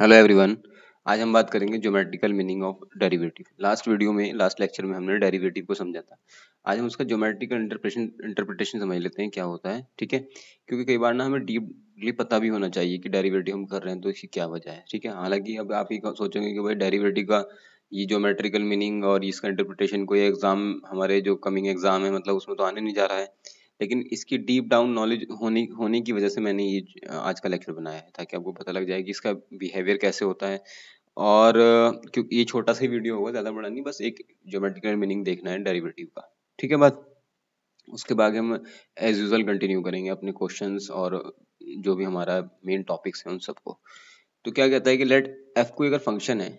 hello everyone आज हम बात करेंगे geometrical meaning of derivative last video में लास्ट लेक्चर में हमने डेरिवेटिव को समझा था आज हम उसका ज्योमेट्रिकल इंटरप्रेशन इंटरप्रिटेशन समझ लेते हैं क्या होता है ठीक है क्योंकि कई बार ना हमें डीपली पता भी होना चाहिए कि डेरिवेटिव हम कर रहे हैं तो इसकी क्या वजह है ठीक है हालांकि अब आप ही सोचेंगे कि भाई डेरीवेटिव का ये ज्योमेट्रिकल मीनिंग और इसका इंटरप्रिटेशन कोई एग्जाम हमारे जो कमिंग एग्जाम है मतलब उसमें तो आने नहीं जा रहा है लेकिन इसकी डीप डाउन नॉलेज होने होने की वजह से मैंने ये आज का लेक्चर बनाया है ताकि आपको पता लग जाए कि इसका बिहेवियर कैसे होता है और क्योंकि ये छोटा सा वीडियो होगा ज़्यादा बड़ा नहीं बस एक ज्योमेट्रिकल मीनिंग देखना है डेरिवेटिव का ठीक है बात उसके बाद हम एज यूजल कंटिन्यू करेंगे अपने क्वेश्चन और जो भी हमारा मेन टॉपिक्स हैं उन सबको तो क्या कहता है कि लेट एफ कोई अगर फंक्शन है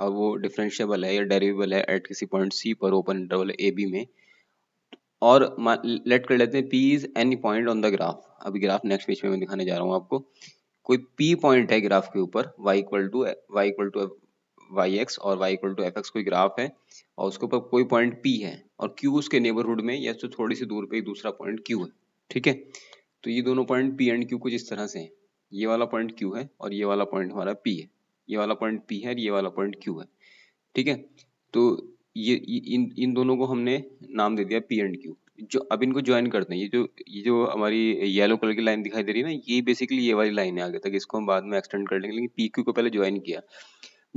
और वो डिफरेंशियबल है या डेरिवेबल है एट किसी पॉइंट सी पर ओपन इंटरवल ए बी में और लेट कर लेते हैं P is any point on the graph अभी ग्राफ नेक्स्ट पेज पे मैं दिखाने जा रहा हूँ आपको कोई पी पॉइंट है ग्राफ के ऊपर Y equal to Y equal to Y X और Y equal to F X कोई ग्राफ है और उसके ऊपर कोई पॉइंट पी है और क्यू उसके नेबरहुड में या तो थोड़ी सी दूर पे एक दूसरा पॉइंट क्यू है ठीक है तो ये दोनों पॉइंट पी एंड क्यू कुछ इस तरह से है ये वाला पॉइंट क्यू है और ये वाला पॉइंट हमारा पी है ये वाला पॉइंट पी है और ये वाला पॉइंट क्यू है ठीक है तो ये इन इन दोनों को हमने नाम दे दिया पी एंड क्यू जो अब इनको ज्वाइन करते हैं ये जो ये जो हमारी येलो कलर की लाइन दिखाई दे रही है ना ये बेसिकली ये वाली लाइन है आगे तक इसको हम बाद में एक्सटेंड कर लेंगे लेकिन पी क्यू को पहले ज्वाइन किया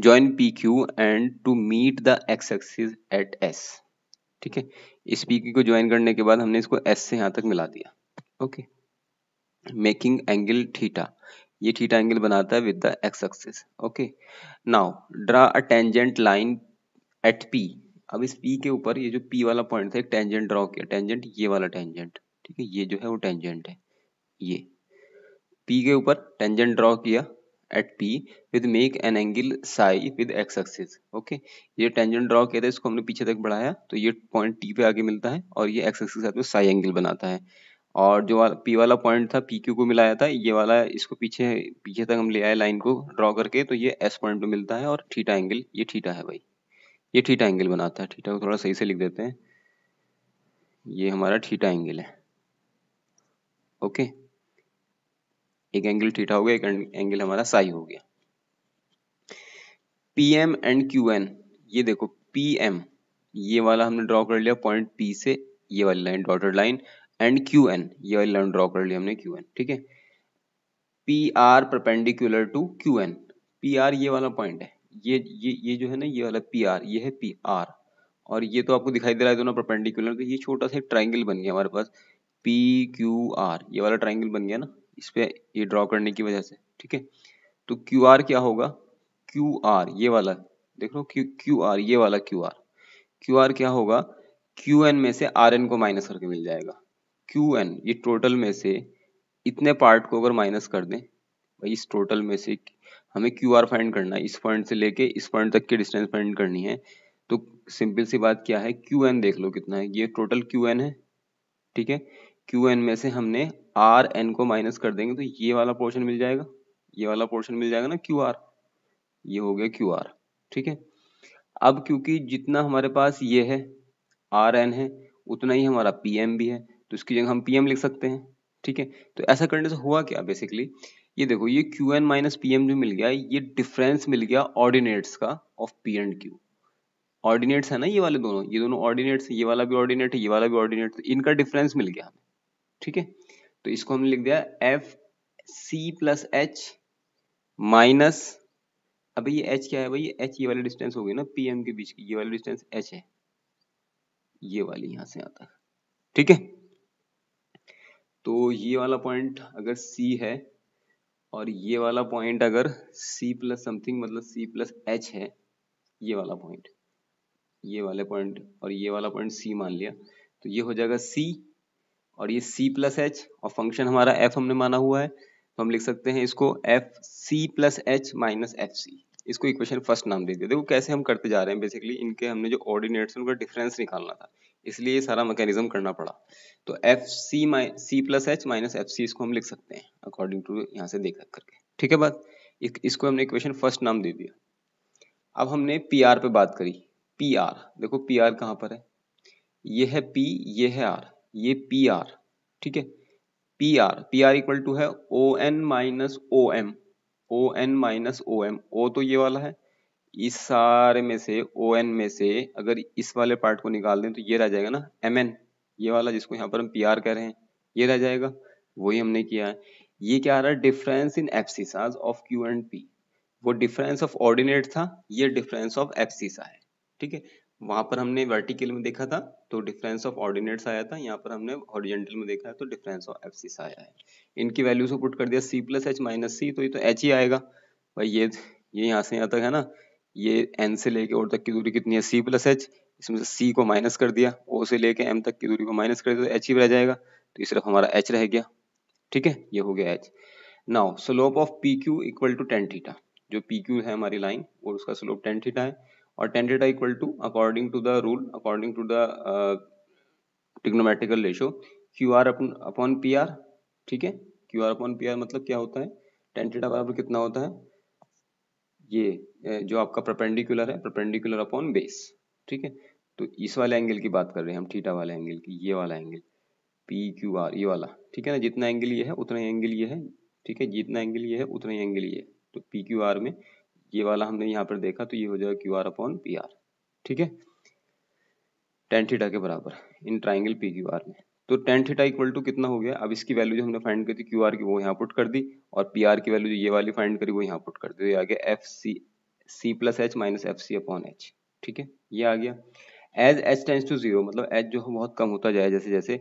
join P Q and to meet the X axis at S ठीक है इस पी क्यू को ज्वाइन करने के बाद हमने इसको एस से यहाँ तक मिला दिया ओके मेकिंग एंगल थीटा ये थीटा एंगल बनाता है with the X axis okay now draw a tangent line at P अब इस पी के ऊपर ये जो पी वाला पॉइंट था एक टेंजेंट ड्रॉ किया टेंजेंट ये वाला टेंजेंट ठीक है ये जो है वो टेंजेंट है ये पी के ऊपर टेंजेंट ड्रॉ किया at P with make an angle psi with X axis okay ये टेंजेंट ड्रॉ किया था इसको हमने पीछे तक बढ़ाया तो ये पॉइंट टी पे आगे मिलता है और ये एक्स एक्सिस के साथ में साई एंगल बनाता है और जो पी वाला पॉइंट था पी क्यू को मिलाया था ये वाला इसको पीछे पीछे तक हम ले आए लाइन को ड्रॉ करके तो ये एस पॉइंट पे मिलता है और थीटा एंगल ये थीटा है भाई ये ठीटा एंगल बनाता है ठीटा को थोड़ा सही से लिख देते हैं ये हमारा ठीटा एंगल है ओके एक एंगल ठीटा हो गया एक एंगल हमारा साई हो गया P M and Q N ये देखो पी एम ये वाला हमने ड्रॉ कर लिया पॉइंट पी से ये वाली line dotted line and Q N ये वाली लाइन ड्रॉ कर लिया हमने क्यू एन ठीक है P R perpendicular to Q N P R ये वाला पॉइंट है ये ये ये जो है ना ये वाला पी आर ये है पी आर और ये तो आपको दिखाई दे रहा है दोनों परपेंडिकुलर तो ये छोटा सा एक ट्राइंगल बन गया हमारे पास पी क्यू आर ये वाला ट्राइंगल बन गया ना इस पर ये ड्रॉ करने की वजह से ठीक है तो क्यू आर क्या होगा क्यू आर ये वाला देख लो क्यू क्यू आर ये वाला क्यू आर क्यू आर क्या होगा क्यू एन में से आर एन को माइनस करके मिल जाएगा क्यू एन ये टोटल में से इतने पार्ट को अगर माइनस कर दें भाई इस टोटल में से हमें क्यू आर फाइंड करना है इस पॉइंट से लेके इस पॉइंट तक की डिस्टेंस फाइंड करनी है तो सिंपल सी बात क्या है क्यू एन देख लो कितना है ये टोटल क्यू एन है ठीक है क्यू एन में से हमने आर एन को माइनस कर देंगे तो ये वाला पोर्शन मिल जाएगा ये वाला पोर्शन मिल जाएगा ना क्यू आर ये हो गया क्यू आर ठीक है अब क्योंकि जितना हमारे पास ये है आर एन है उतना ही हमारा पी एम भी है तो इसकी जगह हम पी एम लिख सकते हैं ठीक है तो ऐसा करने से हुआ क्या बेसिकली ये देखो ये Q N minus P M जो मिल गया ये डिफरेंस मिल गया ऑर्डिनेट्स का of P and Q ordinates है ना ये वाले दोनों ये दोनों ऑर्डिनेट्स ये वाला भी ऑर्डिनेट है ये वाला भी ऑर्डिनेट तो इनका डिफरेंस मिल गया हमें ठीक है तो इसको हमने लिख दिया F C plus H minus अभी ये एच क्या है भाई एच ये वाली डिस्टेंस हो गई ना पी एम के बीच की ये वाली डिस्टेंस एच है ये वाली यहां से आता है ठीक है तो ये वाला पॉइंट अगर सी है और ये वाला पॉइंट अगर c प्लस समथिंग मतलब c प्लस एच है ये वाला पॉइंट ये वाले पॉइंट और ये वाला पॉइंट c मान लिया तो ये हो जाएगा c और ये c प्लस एच और फंक्शन हमारा f हमने माना हुआ है तो हम लिख सकते हैं इसको F C plus H minus F C इसको इक्वेशन फर्स्ट नाम दे दिया देखो कैसे हम करते जा रहे हैं बेसिकली इनके हमने जो ऑर्डिनेट्स उनका डिफरेंस निकालना था इसलिए सारा मैकेनिज्म करना पड़ा तो एफ सी माइ C plus H minus F C इसको हम लिख सकते हैं अकॉर्डिंग टू यहाँ से देख करके ठीक है बात इसको हमने इक्वेशन फर्स्ट नाम दे दिया अब हमने पी आर पे बात करी पी आर देखो पी आर कहाँ पर है ये है पी ये है आर ये पी आर ठीक है P R P R equal to है O N minus O M O N minus O M O तो ये वाला है इस सारे में से ओ एन में से अगर इस वाले पार्ट को निकाल दें तो ये रह जाएगा ना एम एन ये वाला जिसको यहाँ पर हम पी आर कह रहे हैं ये रह जाएगा वही हमने किया है ये क्या आ रहा है difference in FC of Q and P वो डिफरेंस ऑफ ऑर्डिनेट था ये डिफरेंस ऑफ एफसी है ठीक है वहां पर हमने वर्टिकल में देखा था तो डिफरेंस ऑफ ऑर्डिनेट्स आया था यहाँ पर हमने ऑरिजेंटल में देखा है तो डिफरेंस ऑफ एप्सिस आया है इनकी वैल्यू से पुट कर दिया C plus H minus C तो ये तो एच ही आएगा भाई ये ये यहाँ से यहाँ तक है ना ये एन से लेके और तक की दूरी कितनी है सी प्लस एच इसमें से सी को माइनस कर दिया ओ से लेके एम तक की दूरी को माइनस कर दिया तो एच ही रह जाएगा तो ये सिर्फ हमारा एच रह गया ठीक है ये हो गया H now slope of P Q equal to tan theta जो पी क्यू है हमारी लाइन और उसका स्लोप टेन थीटा है और tan theta equal to according to the rule according to the trigonometrical ratio Q R upon P R ठीक है Q R upon P R मतलब क्या होता है टेन थीटा बराबर कितना होता है ये जो आपका प्रपेंडिकुलर है प्रपेंडिकुलर अपॉन बेस ठीक है तो इस वाले एंगल की बात कर रहे हैं हम थीटा वाले एंगल की ये वाला एंगल पी क्यू आर ये वाला ठीक है ना जितना एंगल ये है उतना ही एंगल ये है ठीक है जितना एंगल ये है उतना ही एंगल ये है तो पी क्यू आर में ये वाला हमने यहाँ पर देखा तो ये हो जाएगा Q R upon P R ठीक है टेन थीटा के बराबर in triangle P Q R में तो टेन थीटा इक्वल टू कितना हो गया अब इसकी वैल्यू जो हमने फाइंड करी थी क्यू आर की वो यहाँ पुट कर दी और पी आर की वैल्यू जो ये वाली फाइंड करी वो यहाँ पुट कर दी तो आ गया F C C plus H minus F C upon H ठीक है ये आ गया as H tends to zero मतलब एच जो है बहुत कम होता जाए जैसे जैसे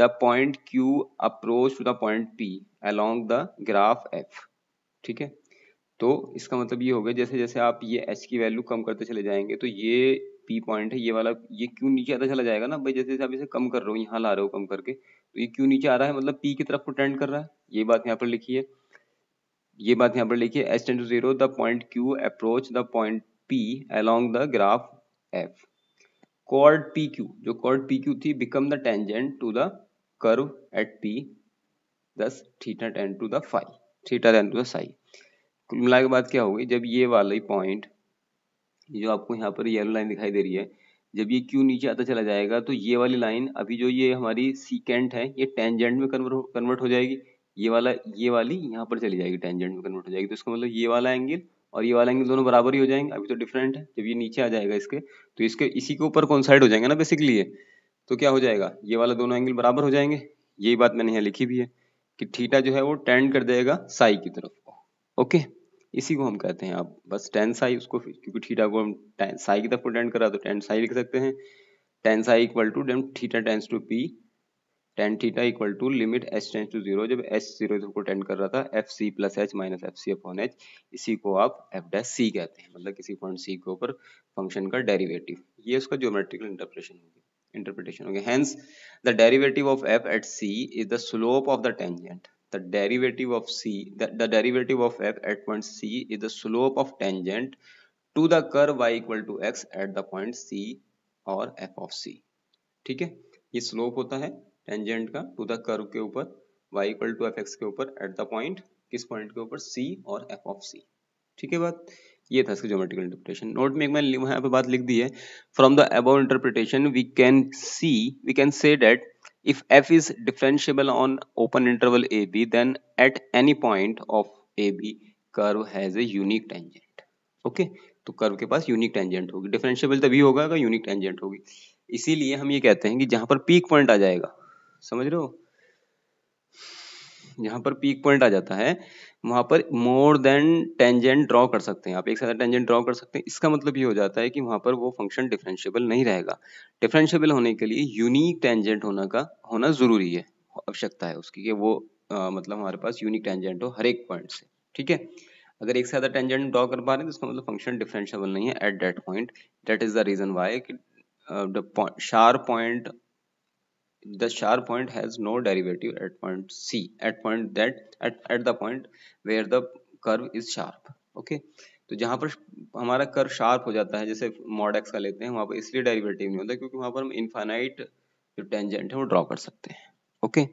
the point Q approach to the point P along the graph F ठीक है तो इसका मतलब ये हो गया जैसे जैसे आप ये एच की वैल्यू कम करते चले जाएंगे तो ये पी पॉइंट है ये वाला ये क्यों नीचे आता चला जाएगा ना भाई जैसे जैसे आप इसे कम कर रहे हो यहाँ ला रहे हो कम करके तो ये क्यों नीचे आ रहा है मतलब पी की तरफ को टेंड कर रहा है ये बात यहाँ पर लिखी है ये बात यहाँ पर लिखी है as tends to zero the point Q approach the point P along the graph F chord P Q जो कॉर्ड पी क्यू थी become the tangent to the curve at P दस थीटा टेन टू द फाइव theta tends to the psi मिला के बाद क्या होगी जब ये वाली पॉइंट जो आपको यहाँ पर येलो लाइन दिखाई दे रही है जब ये क्यू नीचे आता चला जाएगा तो ये वाली लाइन अभी जो ये हमारी सीकेंट है ये टेंजेंट में कन्वर्ट हो जाएगी ये वाला ये वाली यहाँ पर चली जाएगी टेंजेंट में कन्वर्ट हो जाएगी तो इसका मतलब ये वाला एंगल और ये वाला एंगल दोनों बराबर ही हो जाएंगे अभी तो डिफरेंट है जब ये नीचे आ जाएगा इसके तो इसके इसी के ऊपर कॉन्साइड हो जाएंगे ना बेसिकली ये तो क्या हो जाएगा ये वाला दोनों एंगल बराबर हो जाएंगे यही बात मैंने यहाँ लिखी भी है कि थीटा जो है वो टेंड कर देगा साई की तरफ ओके इसी को हम कहते हैं आप बस टेन साई उसको क्योंकि थीटा को हम टेन साई की तरफ टेंड करा तो टेन साई लिख सकते हैं टेन साई इक्वल टू डेम theta tends to P tan theta equal to limit H tends to zero जब एच जीरो को टेंड कर रहा था F C plus H minus F C upon H इसी को आप एफ डैश सी कहते हैं मतलब किसी पॉइंट सी के ऊपर फंक्शन का डेरिवेटिव ये उसका ज्योमेट्रिकल इंटरप्रेशन होगी इंटरप्रिटेशन होगी hence the derivative of F at C is the slope of the tangent the derivative of c the, the derivative of f at point c is the slope of tangent to the curve y equal to x at the point c or f of c ठीक है ये slope होता है tangent का to the curve के ऊपर y equal to F X के ऊपर एट द पॉइंट किस पॉइंट के ऊपर c और f ऑफ c ठीक है बात ये था इसका ज्योमेट्रिकल इंटरप्रिटेशन नोट में एक मैंने यहां पे बात लिख दी है from the above interpretation we can see we can say that if f is differentiable on open interval ab then at any point of ab curve has a unique tangent okay तो curve के पास unique tangent होगी differentiable तभी होगा अगर unique tangent होगी इसीलिए हम ये कहते हैं कि जहां पर पीक पॉइंट आ जाएगा समझ रहे हो जहां पर पीक पॉइंट आ जाता है वहां पर मोर देन टेंजेंट ड्रॉ कर सकते हैं आप एक साथ टेंजेंट ड्रॉ कर सकते हैं इसका मतलब ये हो जाता है कि वहां पर वो फंक्शन डिफरेंशियबल नहीं रहेगा डिफरेंशियबल होने के लिए यूनिक टेंजेंट होना का होना ज़रूरी है आवश्यकता है उसकी कि वो आ, मतलब हमारे पास यूनिक टेंजेंट हो हर एक पॉइंट से ठीक है अगर एक से ज़्यादा टेंजेंट ड्रॉ कर पा रहे हैं तो इसका मतलब फंक्शन डिफरेंशियबल नहीं है at that point that is the reason why sharp point the sharp point has no derivative at point c at point that at, at the point where the curve is sharp okay तो जहाँ पर हमारा कर sharp हो जाता है जैसे mod x का लेते हैं वहाँ पर इसलिए डेरिवेटिव नहीं होता क्योंकि वहाँ पर हम इनफाइनाइट जो टेंजेंट है वो ड्रॉ कर सकते हैं ओके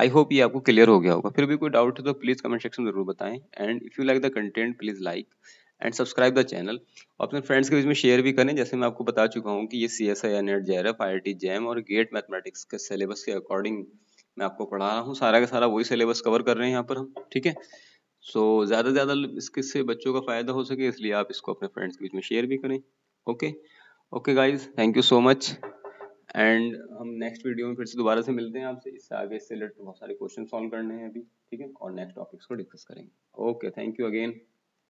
आई होप ये आपको क्लियर हो गया होगा फिर भी कोई डाउट है तो प्लीज़ कमेंट सेक्शन में जरूर बताएं and if you like the content please like and subscribe the channel और अपने फ्रेंड्स के बीच में शेयर भी करें जैसे मैं आपको बता चुका हूँ कि ये सी एस आई एन एड जे एफ आई जैम और गेट मैथमेटिक्स के सिलेबस के अकॉर्डिंग मैं आपको पढ़ा रहा हूँ सारा का सारा वही सिलेबस कवर कर रहे हैं यहाँ पर हम ठीक है सो so, ज़्यादा से ज़्यादा इसके से बच्चों का फ़ायदा हो सके इसलिए आप इसको अपने फ्रेंड्स के बीच में शेयर भी करें okay okay guys thank you so much and हम नेक्स्ट वीडियो में फिर से दोबारा से मिलते हैं आपसे इससे आगे इससे रिलेटेड बहुत सारे क्वेश्चन सॉल्व करने हैं अभी ठीक है और नेक्स्ट टॉपिक्स को डिस्कस करेंगे ओके थैंक यू अगेन